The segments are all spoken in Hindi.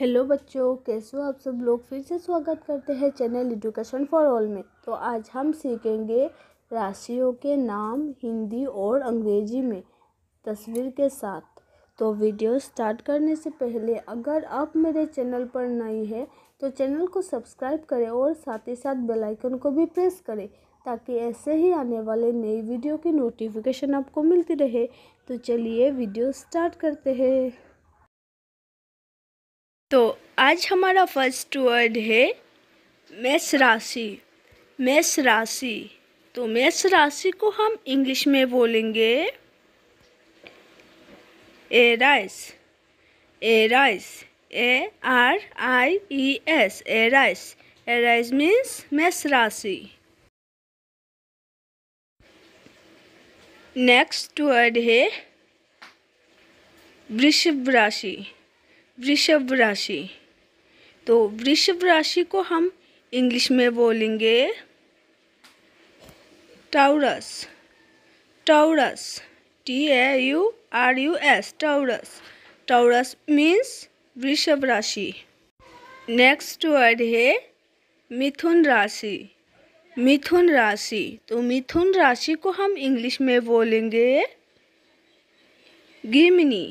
हेलो बच्चों कैसे हो आप सब लोग फिर से स्वागत करते हैं चैनल एजुकेशन फॉर ऑल में तो आज हम सीखेंगे राशियों के नाम हिंदी और अंग्रेजी में तस्वीर के साथ तो वीडियो स्टार्ट करने से पहले अगर आप मेरे चैनल पर नए हैं तो चैनल को सब्सक्राइब करें और साथ ही साथ बेल आइकन को भी प्रेस करें ताकि ऐसे ही आने वाले नई वीडियो की नोटिफिकेशन आपको मिलती रहे तो चलिए वीडियो स्टार्ट करते हैं तो आज हमारा फर्स्ट वर्ड है मेष राशि मेष राशि तो मेष राशि को हम इंग्लिश में बोलेंगे Aries Aries A R I E S Aries Aries means मेष राशि नेक्स्ट वर्ड है वृषभ राशि वृषभ राशि तो वृषभ राशि को हम इंग्लिश में बोलेंगे Taurus Taurus T A U R U S Taurus Taurus means वृषभ राशि नेक्स्ट वर्ड है मिथुन राशि मिथुन राशि तो मिथुन राशि को हम इंग्लिश में बोलेंगे गिमनी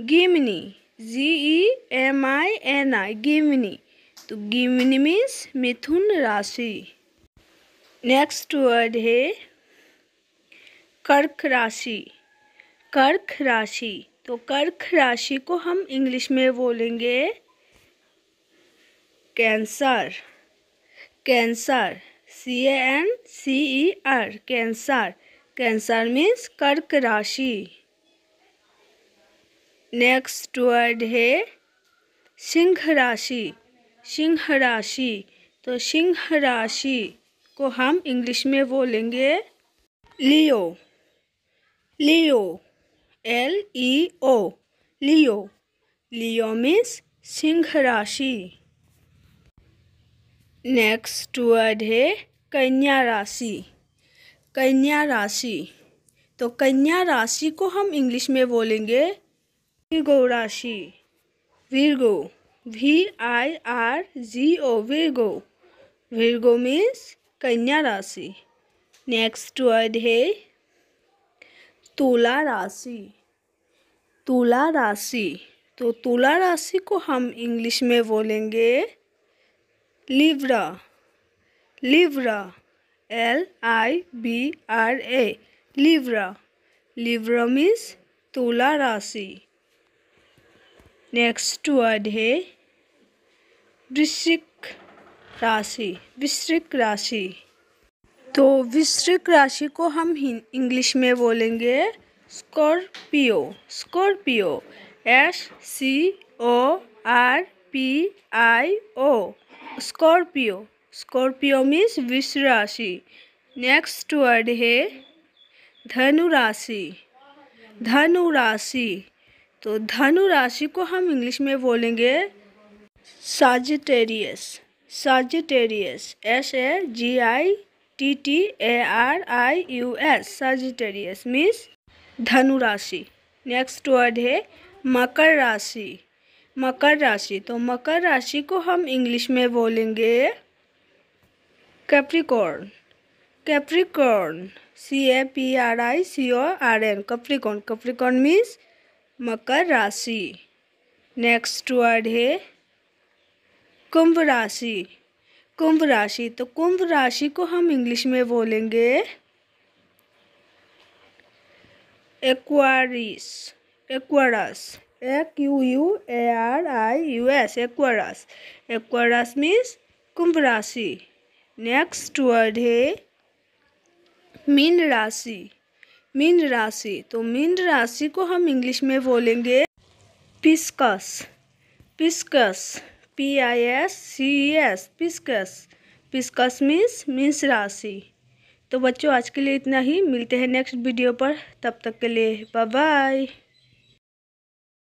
गिमनी जी ई एम आई एन आई गिमनी तो गिमनी मीन्स मिथुन राशि नेक्स्ट वर्ड है कर्क राशि कर्क राशि तो कर्क राशि को हम इंग्लिश में बोलेंगे Cancer Cancer C A N C E R Cancer Cancer means कर्क राशि नेक्स्ट वर्ड है सिंह राशि सिंह राशि तो सिंह राशि को हम इंग्लिश में बोलेंगे Leo Leo L E O Leo Leo means सिंह राशि नेक्स्ट वर्ड है कन्या राशि कन्या राशि तो कन्या राशि को हम इंग्लिश में बोलेंगे वीरगो राशि Virgo V I R G O Virgo Virgo means कन्या राशि नेक्स्ट वर्ड है तुला राशि तुला राशि तो तुला राशि को हम इंग्लिश में बोलेंगे Libra Libra L I B R A Libra Libra means तुला राशि नेक्स्ट वर्ड है वृश्चिक राशि वृश्चिक राशि तो वृश्चिक राशि को हम इंग्लिश में बोलेंगे Scorpio Scorpio S C O R P I O Scorpio Scorpio means विश्व राशि नेक्स्ट वर्ड है धनु राशि धनु राशि तो धनु राशि को हम इंग्लिश में बोलेंगे Sagittarius Sagittarius S A G I T T A R I U S Sagittarius means धनु राशि नेक्स्ट वर्ड है मकर राशि मकर राशि तो मकर राशि को हम इंग्लिश में बोलेंगे Capricorn Capricorn C A P R I C O R N Capricorn Capricorn means मकर राशि नेक्स्ट वर्ड है कुंभ राशि कुंभ राशि तो कुंभ राशि को हम इंग्लिश में बोलेंगे Aquarius Aquarius A Q U A R I U S Aquarius Aquarius means कुंभ राशि नेक्स्ट वर्ड है मीन राशि मीन राशि तो मीन राशि को हम इंग्लिश में बोलेंगे Pisces Pisces P I S C S Pisces Pisces means means राशि तो बच्चों आज के लिए इतना ही मिलते हैं नेक्स्ट वीडियो पर तब तक के लिए बाय बाय